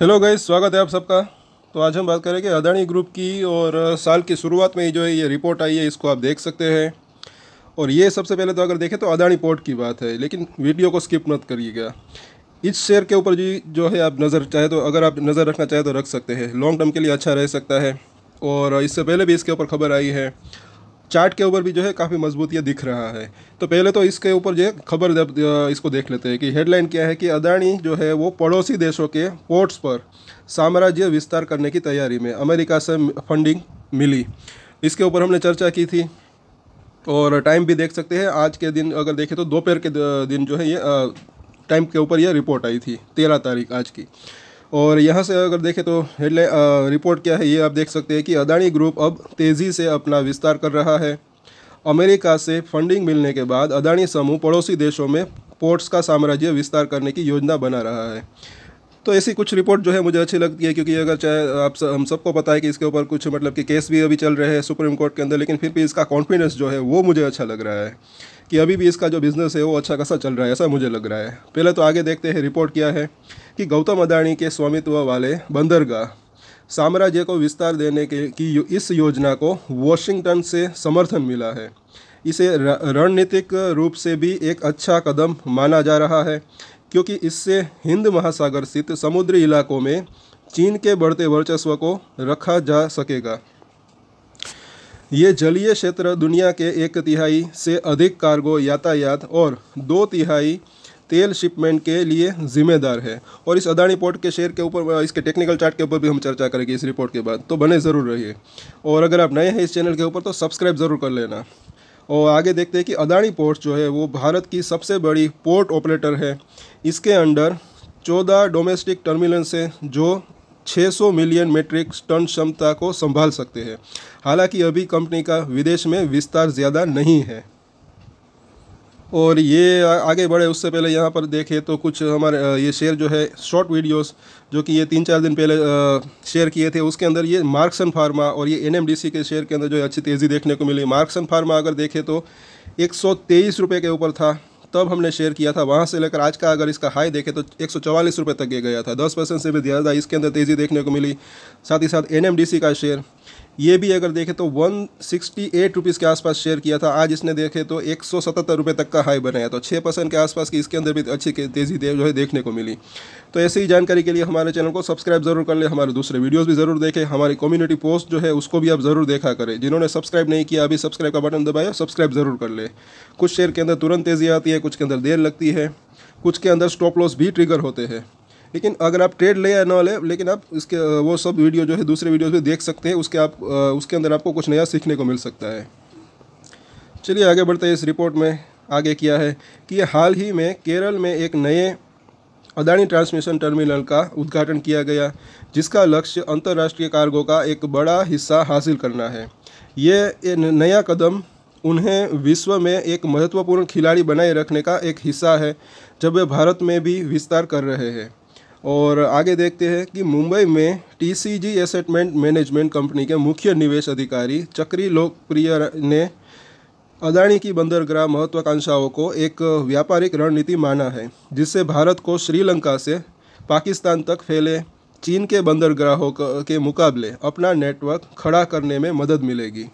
hello guys स्वागत है आप सबका तो आज हम बात करेंगे अदानी ग्रुप की और साल की शुरुआत में ही जो है ये रिपोर्ट आई है इसको आप देख सकते हैं और ये सबसे पहले तो अगर देखें तो अदानी पोर्ट की बात है लेकिन वीडियो को स्किप मत करिएगा इस शेयर के ऊपर जी जो है आप नज़र चाहे तो अगर आप नज़र रखना चाहें तो रख सकते हैं लॉन्ग टर्म के लिए अच्छा रह सकता है और इससे पहले भी इसके ऊपर खबर आई है चार्ट के ऊपर भी जो है काफ़ी मजबूत ये दिख रहा है तो पहले तो इसके ऊपर जो खबर इसको देख लेते हैं कि हेडलाइन क्या है कि अदानी जो है वो पड़ोसी देशों के पोर्ट्स पर साम्राज्य विस्तार करने की तैयारी में अमेरिका से फंडिंग मिली इसके ऊपर हमने चर्चा की थी और टाइम भी देख सकते हैं आज के दिन अगर देखें तो दोपहर के दिन जो है ये टाइम के ऊपर ये रिपोर्ट आई थी तेरह तारीख आज की और यहाँ से अगर देखें तो हेडलाइन रिपोर्ट क्या है ये आप देख सकते हैं कि अदानी ग्रुप अब तेज़ी से अपना विस्तार कर रहा है अमेरिका से फंडिंग मिलने के बाद अदानी समूह पड़ोसी देशों में पोर्ट्स का साम्राज्य विस्तार करने की योजना बना रहा है तो ऐसी कुछ रिपोर्ट जो है मुझे अच्छी लगती है क्योंकि अगर चाहे आप सब, हम सबको पता है कि इसके ऊपर कुछ मतलब कि केस भी अभी चल रहे हैं सुप्रीम कोर्ट के अंदर लेकिन फिर भी इसका कॉन्फिडेंस जो है वो मुझे अच्छा लग रहा है कि अभी भी इसका जो बिज़नेस है वो अच्छा खासा चल रहा है ऐसा मुझे लग रहा है पहले तो आगे देखते हैं रिपोर्ट क्या है कि गौतम अदाणी के स्वामित्व वाले बंदरगाह साम्राज्य को विस्तार देने के की इस योजना को वॉशिंगटन से समर्थन मिला है इसे रणनीतिक रूप से भी एक अच्छा कदम माना जा रहा है क्योंकि इससे हिंद महासागर स्थित समुद्री इलाकों में चीन के बढ़ते वर्चस्व को रखा जा सकेगा ये जलीय क्षेत्र दुनिया के एक तिहाई से अधिक कार्गो यातायात और दो तिहाई तेल शिपमेंट के लिए जिम्मेदार है और इस अदानी पोर्ट के शेयर के ऊपर इसके टेक्निकल चार्ट के ऊपर भी हम चर्चा करेंगे इस रिपोर्ट के बाद तो बने ज़रूर रहिए और अगर आप नए हैं इस चैनल के ऊपर तो सब्सक्राइब ज़रूर कर लेना और आगे देखते हैं कि अदानी पोर्ट जो है वो भारत की सबसे बड़ी पोर्ट ऑपरेटर है इसके अंडर चौदह डोमेस्टिक टर्मिनल्स हैं जो 600 मिलियन मेट्रिक टन क्षमता को संभाल सकते हैं हालांकि अभी कंपनी का विदेश में विस्तार ज़्यादा नहीं है और ये आगे बढ़े उससे पहले यहाँ पर देखें तो कुछ हमारे ये शेयर जो है शॉर्ट वीडियोस जो कि ये तीन चार दिन पहले शेयर किए थे उसके अंदर ये मार्क्सन फार्मा और ये एनएमडीसी के शेयर के अंदर जो है अच्छी तेज़ी देखने को मिली मार्क्सन फार्मा अगर देखें तो एक सौ के ऊपर था तब हमने शेयर किया था वहाँ से लेकर आज का अगर इसका हाई देखे तो एक सौ तक गिर गया था दस परसेंट से भी ज़्यादा इसके अंदर तेज़ी देखने को मिली साथ ही साथ एन का शेयर ये भी अगर देखें तो वन सिक्सटी एट रुपीज़ के आसपास शेयर किया था आज इसने देखे तो एक सौ सतहत्तर रुपये तक का हाई बनाया तो छः परसेंट के आसपास की इसके अंदर भी अच्छी तेज़ी जो है देखने को मिली तो ऐसी ही जानकारी के लिए हमारे चैनल को सब्सक्राइब जरूर कर ले हमारे दूसरे वीडियोस भी ज़रूर देखें हमारी कम्युनिटी पोस्ट जो है उसको भी आप ज़रूर देखा करें जिन्होंने सब्सक्राइब नहीं किया अभी सब्सक्राइब का बटन दबाया सब्सक्राइब ज़रूर कर ले कुछ शेयर के अंदर तुरंत तेज़ी आती है कुछ के अंदर देर लगती है कुछ के अंदर स्टॉप लॉस भी ट्रिगर होते हैं लेकिन अगर आप ट्रेड ले या ना ले लेकिन आप इसके वो सब वीडियो जो है दूसरे वीडियोज़ में देख सकते हैं उसके आप उसके अंदर आपको कुछ नया सीखने को मिल सकता है चलिए आगे बढ़ते हैं इस रिपोर्ट में आगे किया है कि हाल ही में केरल में एक नए अदानी ट्रांसमिशन टर्मिनल का उद्घाटन किया गया जिसका लक्ष्य अंतर्राष्ट्रीय कार्गो का एक बड़ा हिस्सा हासिल करना है ये नया कदम उन्हें विश्व में एक महत्वपूर्ण खिलाड़ी बनाए रखने का एक हिस्सा है जब वे भारत में भी विस्तार कर रहे हैं और आगे देखते हैं कि मुंबई में टीसीजी एसेटमेंट मैनेजमेंट कंपनी के मुख्य निवेश अधिकारी चक्री लोकप्रिय ने अदानी की बंदरगाह महत्वाकांक्षाओं को एक व्यापारिक रणनीति माना है जिससे भारत को श्रीलंका से पाकिस्तान तक फैले चीन के बंदरगाहों के मुकाबले अपना नेटवर्क खड़ा करने में मदद मिलेगी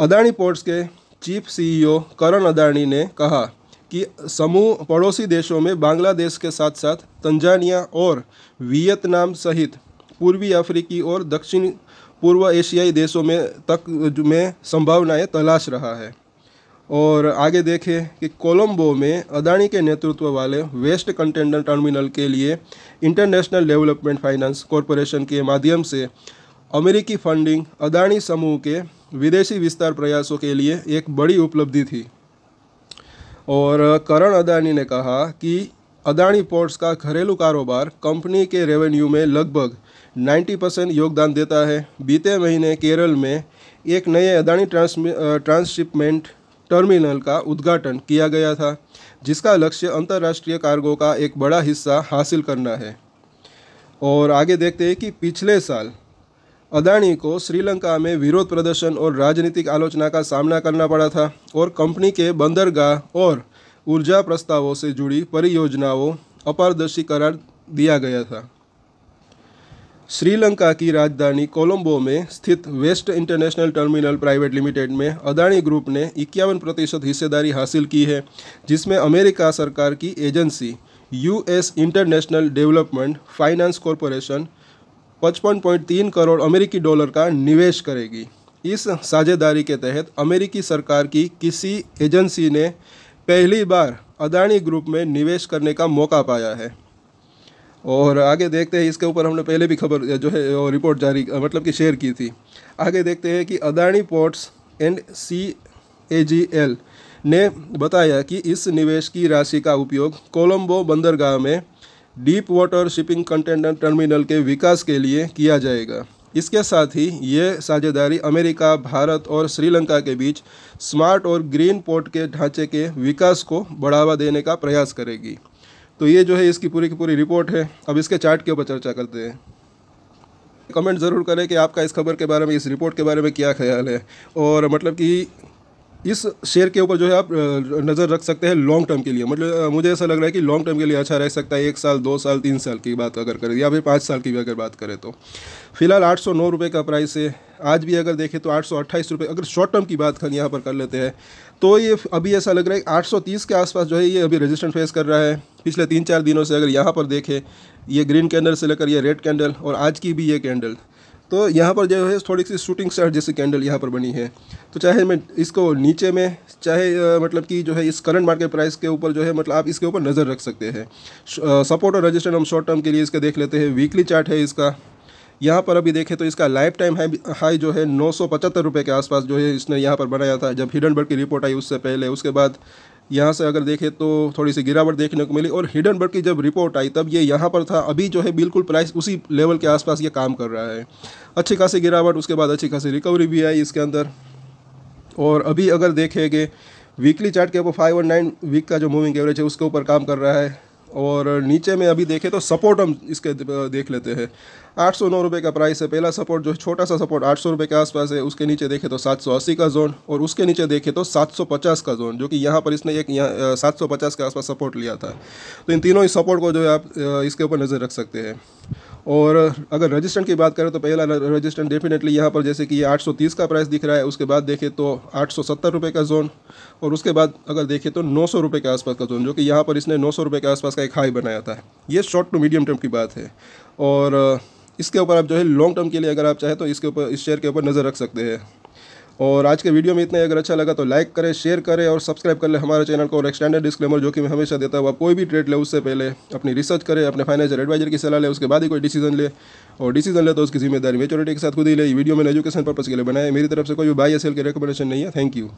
अदानी पोर्ट्स के chief CEO e Karan Adani ने कहा कि समूह पड़ोसी देशों में बांग्लादेश के साथ साथ तंजानिया और वियतनाम सहित पूर्वी अफ्रीकी और दक्षिण पूर्व एशियाई देशों में तक में संभावनाएं तलाश रहा है और आगे देखें कि कोलंबो में अदानी के नेतृत्व वाले वेस्ट कंटेनर टर्मिनल के लिए इंटरनेशनल डेवलपमेंट फाइनेंस कॉरपोरेशन के माध्यम से अमेरिकी फंडिंग अदानी समूह के विदेशी विस्तार प्रयासों के लिए एक बड़ी उपलब्धि थी और करण अदानी ने कहा कि अदानी पोर्ट्स का घरेलू कारोबार कंपनी के रेवेन्यू में लगभग 90 परसेंट योगदान देता है बीते महीने केरल में एक नए अदानी ट्रांसशिपमेंट टर्मिनल का उद्घाटन किया गया था जिसका लक्ष्य अंतर्राष्ट्रीय कार्गो का एक बड़ा हिस्सा हासिल करना है और आगे देखते हैं कि पिछले साल अदाणी को श्रीलंका में विरोध प्रदर्शन और राजनीतिक आलोचना का सामना करना पड़ा था और कंपनी के बंदरगाह और ऊर्जा प्रस्तावों से जुड़ी परियोजनाओं अपारदर्शी करार दिया गया था श्रीलंका की राजधानी कोलंबो में स्थित West International Terminal Private Limited में अदाणी ग्रुप ने इक्यावन प्रतिशत हिस्सेदारी हासिल की है जिसमें अमेरिका सरकार की agency US International Development Finance Corporation 55.3 crore अमेरिकी डॉलर का निवेश करेगी इस साझेदारी के तहत अमेरिकी सरकार की किसी एजेंसी ने पहली बार अदानी ग्रुप में निवेश करने का मौका पाया है और आगे देखते हैं इसके ऊपर हमने पहले भी खबर जो है रिपोर्ट जारी मतलब कि शेयर की थी आगे देखते हैं कि Adani ports and C A G L ने बताया कि इस निवेश की राशि का उपयोग कोलंबो बंदरगाह में deep water shipping container terminal के विकास के लिए किया जाएगा इसके साथ ही ये साझेदारी अमेरिका भारत और श्रीलंका के बीच स्मार्ट और ग्रीन पोर्ट के ढांचे के विकास को बढ़ावा देने का प्रयास करेगी तो ये जो है इसकी पूरी की पूरी रिपोर्ट है अब इसके चार्ट के ऊपर चर्चा करते हैं कमेंट ज़रूर करें कि आपका इस खबर के बारे में इस रिपोर्ट के बारे में क्या ख्याल है और मतलब कि इस शेयर के ऊपर जो है आप नज़र रख सकते हैं लॉन्ग टर्म के लिए मतलब मुझे ऐसा लग रहा है कि लॉन्ग टर्म के लिए अच्छा रह सकता है एक साल दो साल तीन साल की बात अगर करें या फिर पाँच साल की भी अगर बात करें तो फिलहाल आठ सौ नौ रुपये का प्राइस है आज भी अगर देखें तो आठ सौ अट्ठाईस रुपये अगर शॉर्ट टर्म की बात हम यहाँ पर कर लेते हैं तो ये अभी ऐसा लग रहा है आठ सौ तीस के आसपास जो है ये अभी रजिस्टेंस फेस कर रहा है पिछले तीन चार दिनों से अगर यहाँ पर देखें ये ग्रीन कैंडल से लेकर ये रेड कैंडल और आज की भी ये कैंडल तो यहाँ पर जो है थोड़ी सी शूटिंग शर्ट जैसी कैंडल यहाँ पर बनी है तो चाहे मैं इसको नीचे में चाहे मतलब कि जो है इस करंट मार्केट प्राइस के ऊपर जो है मतलब आप इसके ऊपर नज़र रख सकते हैं सपोर्ट और रजिस्टर हम शॉर्ट टर्म के लिए इसका देख लेते हैं वीकली चार्ट है इसका यहाँ पर अभी देखें तो इसका लाइफ टाइम हाई हाई जो है नौ सौ पचहत्तर रुपये के आसपास जो है इसने यहाँ पर बनाया था जब हिडनबर्ग की रिपोर्ट आई उससे पहले उसके बाद यहाँ से अगर देखें तो थोड़ी सी गिरावट देखने को मिली और हिडन बर्ड की जब रिपोर्ट आई तब ये यहाँ पर था अभी जो है बिल्कुल प्राइस उसी लेवल के आसपास ये काम कर रहा है अच्छी खासी गिरावट उसके बाद अच्छी खासी रिकवरी भी आई इसके अंदर और अभी अगर देखेंगे वीकली चार्ट के ऊपर फाइव और नाइन वीक का जो मूविंग एवरेज है उसके ऊपर काम कर रहा है और नीचे में अभी देखें तो सपोर्ट हम इसके देख लेते हैं आठ सौ नौ रुपये का प्राइस है पहला सपोर्ट जो छोटा सा सपोर्ट आठ सौ रुपये के आसपास है उसके नीचे देखें तो सात सौ अस्सी का जोन और उसके नीचे देखें तो सात सौ पचास का जोन जो कि यहाँ पर इसने एक यहाँ सात सौ पचास के आसपास सपोर्ट लिया था तो इन तीनों ही सपोर्ट को जो है आप इसके ऊपर नज़र रख सकते हैं और अगर रजिस्टेंट की बात करें तो पहला रजिस्टेंट डेफिनेटली यहाँ पर जैसे कि ये 830 का प्राइस दिख रहा है उसके बाद देखें तो आठ रुपए का जोन और उसके बाद अगर देखें तो नौ रुपए के आसपास का जोन जो कि यहाँ पर इसने नौ रुपए के आसपास का एक हाई बनाया था ये शॉर्ट टू मीडियम टर्म की बात है और इसके ऊपर आप जो है लॉन्ग टर्म के लिए अगर आप चाहें तो इसके ऊपर इस शेयर के ऊपर नज़र रख सकते हैं और आज के वीडियो में इतना अगर अच्छा लगा तो लाइक करें शेयर करें और सब्सक्राइब कर लें हमारे चैनल को और एक स्टैंडर्ड डिस्क्लेमर जो कि मैं हमेशा देता हूँ आप कोई भी ट्रेड ले उससे पहले अपनी रिसर्च करें अपने फाइनेंशियल एडवाइजर की सलाह ले उसके बाद ही कोई डिसीजन ले और डिसीजन ले तो उसकी जिम्मेदारी मेचोरिटी के साथ खुद ही ले वीडियो मैंने एजुकेशन पर्पज़ के लिए बनाया मेरी तरफ से कोई भी बाई एस एल रिकमेंडेशन नहीं है थैंक यू